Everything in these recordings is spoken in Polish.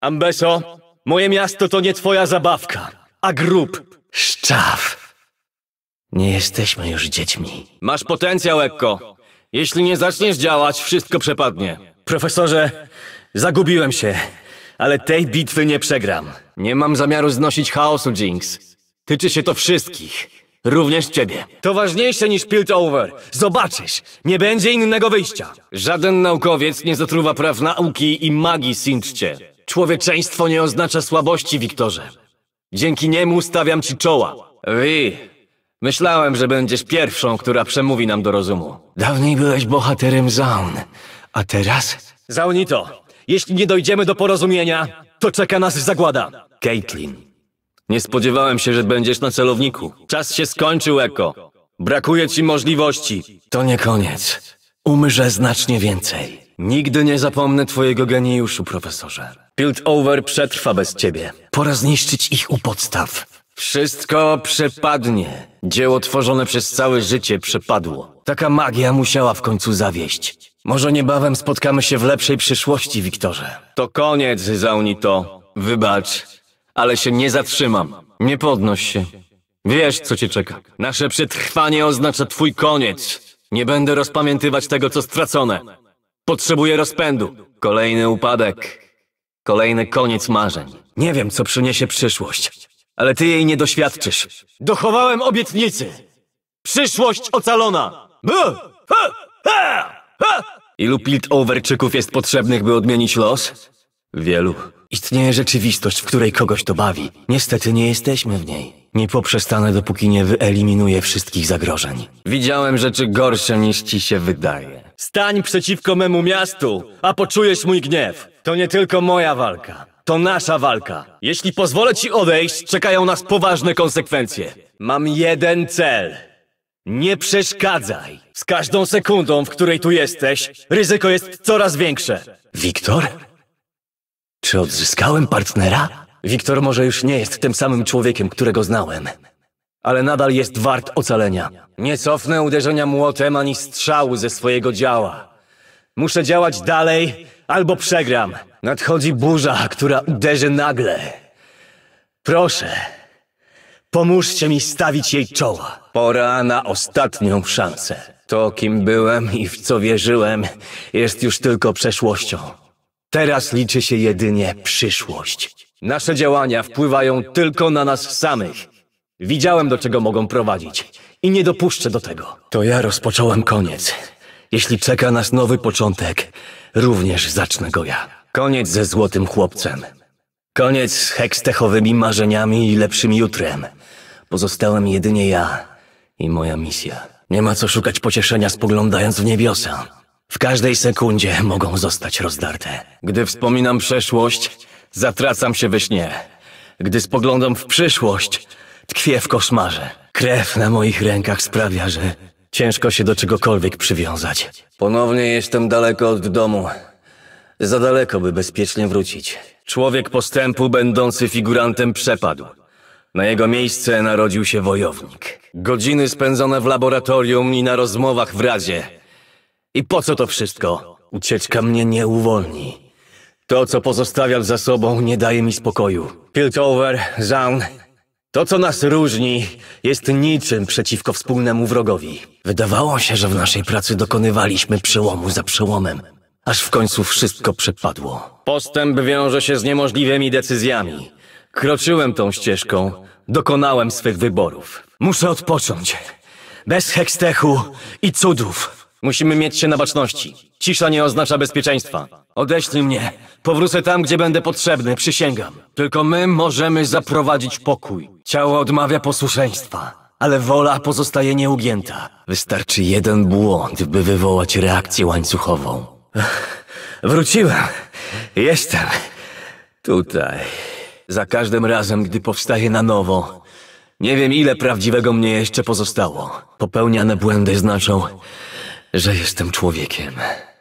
Ambeso, moje miasto to nie twoja zabawka, a grób. Szczaw. Nie jesteśmy już dziećmi. Masz potencjał, Ekko. Jeśli nie zaczniesz działać, wszystko przepadnie. Profesorze, zagubiłem się, ale tej bitwy nie przegram. Nie mam zamiaru znosić chaosu, Jinx. Tyczy się to wszystkich. Również ciebie. To ważniejsze niż Piltover. Zobaczysz, nie będzie innego wyjścia. Żaden naukowiec nie zatruwa praw nauki i magii, Sindście. Człowieczeństwo nie oznacza słabości, Wiktorze. Dzięki niemu stawiam ci czoła. Wi, myślałem, że będziesz pierwszą, która przemówi nam do rozumu. Dawniej byłeś bohaterem Zaun, a teraz? Zaunito, jeśli nie dojdziemy do porozumienia, to czeka nas zagłada. Caitlin, nie spodziewałem się, że będziesz na celowniku. Czas się skończył, Eko. Brakuje ci możliwości. To nie koniec. Umrze znacznie więcej. Nigdy nie zapomnę twojego geniuszu, profesorze. Piltover przetrwa bez ciebie. Pora zniszczyć ich u podstaw. Wszystko przepadnie. Dzieło tworzone przez całe życie przepadło. Taka magia musiała w końcu zawieść. Może niebawem spotkamy się w lepszej przyszłości, Wiktorze. To koniec, Zaunito. Wybacz, ale się nie zatrzymam. Nie podnoś się. Wiesz, co cię czeka. Nasze przetrwanie oznacza twój koniec. Nie będę rozpamiętywać tego, co stracone. Potrzebuję rozpędu. Kolejny upadek. Kolejny koniec marzeń. Nie wiem, co przyniesie przyszłość, ale ty jej nie doświadczysz. Dochowałem obietnicy! Przyszłość ocalona! Ilu piltoverczyków jest potrzebnych, by odmienić los? Wielu. Istnieje rzeczywistość, w której kogoś to bawi. Niestety nie jesteśmy w niej. Nie poprzestanę, dopóki nie wyeliminuję wszystkich zagrożeń. Widziałem rzeczy gorsze niż ci się wydaje. Stań przeciwko memu miastu, a poczujesz mój gniew. To nie tylko moja walka. To nasza walka. Jeśli pozwolę ci odejść, czekają nas poważne konsekwencje. Mam jeden cel. Nie przeszkadzaj. Z każdą sekundą, w której tu jesteś, ryzyko jest coraz większe. Wiktor? Czy odzyskałem partnera? Wiktor może już nie jest tym samym człowiekiem, którego znałem. Ale nadal jest wart ocalenia. Nie cofnę uderzenia młotem ani strzału ze swojego działa. Muszę działać dalej albo przegram. Nadchodzi burza, która uderzy nagle. Proszę, pomóżcie mi stawić jej czoła. Pora na ostatnią szansę. To, kim byłem i w co wierzyłem, jest już tylko przeszłością. Teraz liczy się jedynie przyszłość. Nasze działania wpływają tylko na nas samych. Widziałem, do czego mogą prowadzić i nie dopuszczę do tego. To ja rozpocząłem koniec. Jeśli czeka nas nowy początek, również zacznę go ja. Koniec ze złotym chłopcem. Koniec z hekstechowymi marzeniami i lepszym jutrem. Pozostałem jedynie ja i moja misja. Nie ma co szukać pocieszenia spoglądając w niebiosa. W każdej sekundzie mogą zostać rozdarte. Gdy wspominam przeszłość, zatracam się we śnie. Gdy spoglądam w przyszłość, tkwię w koszmarze. Krew na moich rękach sprawia, że Ciężko się do czegokolwiek przywiązać. Ponownie jestem daleko od domu. Za daleko, by bezpiecznie wrócić. Człowiek postępu, będący figurantem, przepadł. Na jego miejsce narodził się wojownik. Godziny spędzone w laboratorium i na rozmowach w Radzie. I po co to wszystko? Ucieczka mnie nie uwolni. To, co pozostawiam za sobą, nie daje mi spokoju. Piltover, Zaun, to, co nas różni, jest niczym przeciwko wspólnemu wrogowi. Wydawało się, że w naszej pracy dokonywaliśmy przełomu za przełomem, aż w końcu wszystko przepadło. Postęp wiąże się z niemożliwymi decyzjami. Kroczyłem tą ścieżką, dokonałem swych wyborów. Muszę odpocząć. Bez hekstechu i cudów. Musimy mieć się na baczności. Cisza nie oznacza bezpieczeństwa. Odeślij mnie. Powrócę tam, gdzie będę potrzebny, przysięgam. Tylko my możemy zaprowadzić pokój. Ciało odmawia posłuszeństwa, ale wola pozostaje nieugięta. Wystarczy jeden błąd, by wywołać reakcję łańcuchową. Wróciłem. Jestem. Tutaj. Za każdym razem, gdy powstaje na nowo, nie wiem ile prawdziwego mnie jeszcze pozostało. Popełniane błędy znaczą że jestem człowiekiem.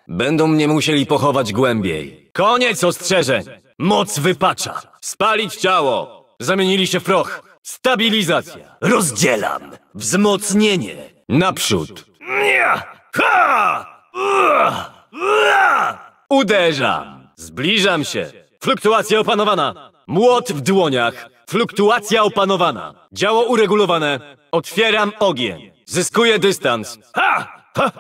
Będą mnie musieli pochować głębiej. Koniec ostrzeżeń! Moc wypacza! Spalić ciało! Zamienili się w proch! Stabilizacja! Rozdzielam! Wzmocnienie! Naprzód! Uderzam! Zbliżam się! Fluktuacja opanowana! Młot w dłoniach! Fluktuacja opanowana! Działo uregulowane! Otwieram ogień! Zyskuję dystans! Ha! Ha!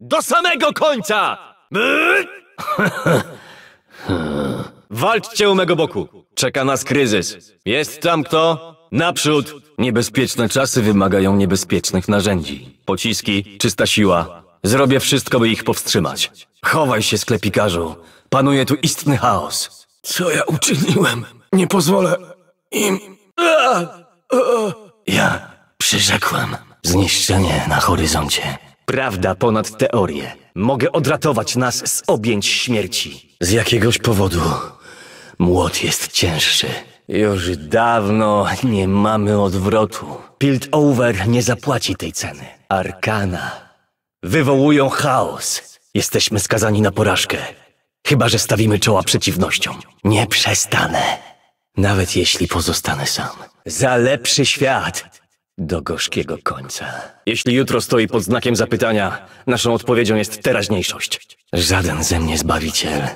Do samego końca! Walczcie u mego boku. Czeka nas kryzys. Jest tam kto? Naprzód! Niebezpieczne czasy wymagają niebezpiecznych narzędzi. Pociski, czysta siła. Zrobię wszystko, by ich powstrzymać. Chowaj się, sklepikarzu. Panuje tu istny chaos. Co ja uczyniłem? Nie pozwolę im... Ja przyrzekłem. Zniszczenie na horyzoncie. Prawda ponad teorię. Mogę odratować nas z objęć śmierci. Z jakiegoś powodu młot jest cięższy. Już dawno nie mamy odwrotu. Piltover nie zapłaci tej ceny. Arkana wywołują chaos. Jesteśmy skazani na porażkę. Chyba, że stawimy czoła przeciwnościom. Nie przestanę. Nawet jeśli pozostanę sam. Za lepszy świat! do gorzkiego końca. Jeśli jutro stoi pod znakiem zapytania, naszą odpowiedzią jest teraźniejszość. Żaden ze mnie zbawiciel.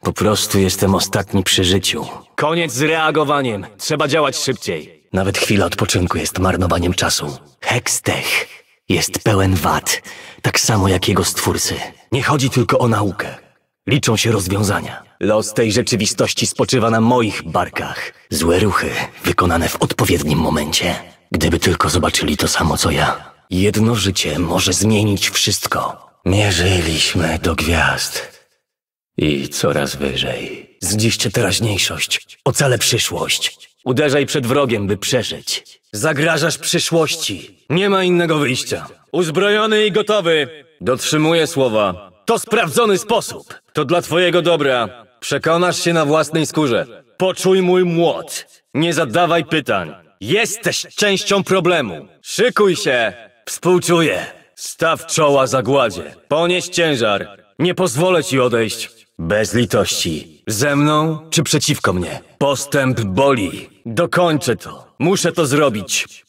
Po prostu jestem ostatni przy życiu. Koniec z reagowaniem. Trzeba działać szybciej. Nawet chwila odpoczynku jest marnowaniem czasu. Hextech jest pełen wad, tak samo jak jego stwórcy. Nie chodzi tylko o naukę. Liczą się rozwiązania. Los tej rzeczywistości spoczywa na moich barkach. Złe ruchy wykonane w odpowiednim momencie Gdyby tylko zobaczyli to samo co ja. Jedno życie może zmienić wszystko. Mierzyliśmy do gwiazd. I coraz wyżej. Zniszczę teraźniejszość. Ocalę przyszłość. Uderzaj przed wrogiem, by przeżyć. Zagrażasz przyszłości. Nie ma innego wyjścia. Uzbrojony i gotowy. Dotrzymuję słowa. To sprawdzony sposób. To dla twojego dobra. Przekonasz się na własnej skórze. Poczuj mój młot. Nie zadawaj pytań. Jesteś częścią problemu. Szykuj się. Współczuję. Staw czoła zagładzie. Ponieś ciężar. Nie pozwolę ci odejść. Bez litości. Ze mną czy przeciwko mnie? Postęp boli. Dokończę to. Muszę to zrobić.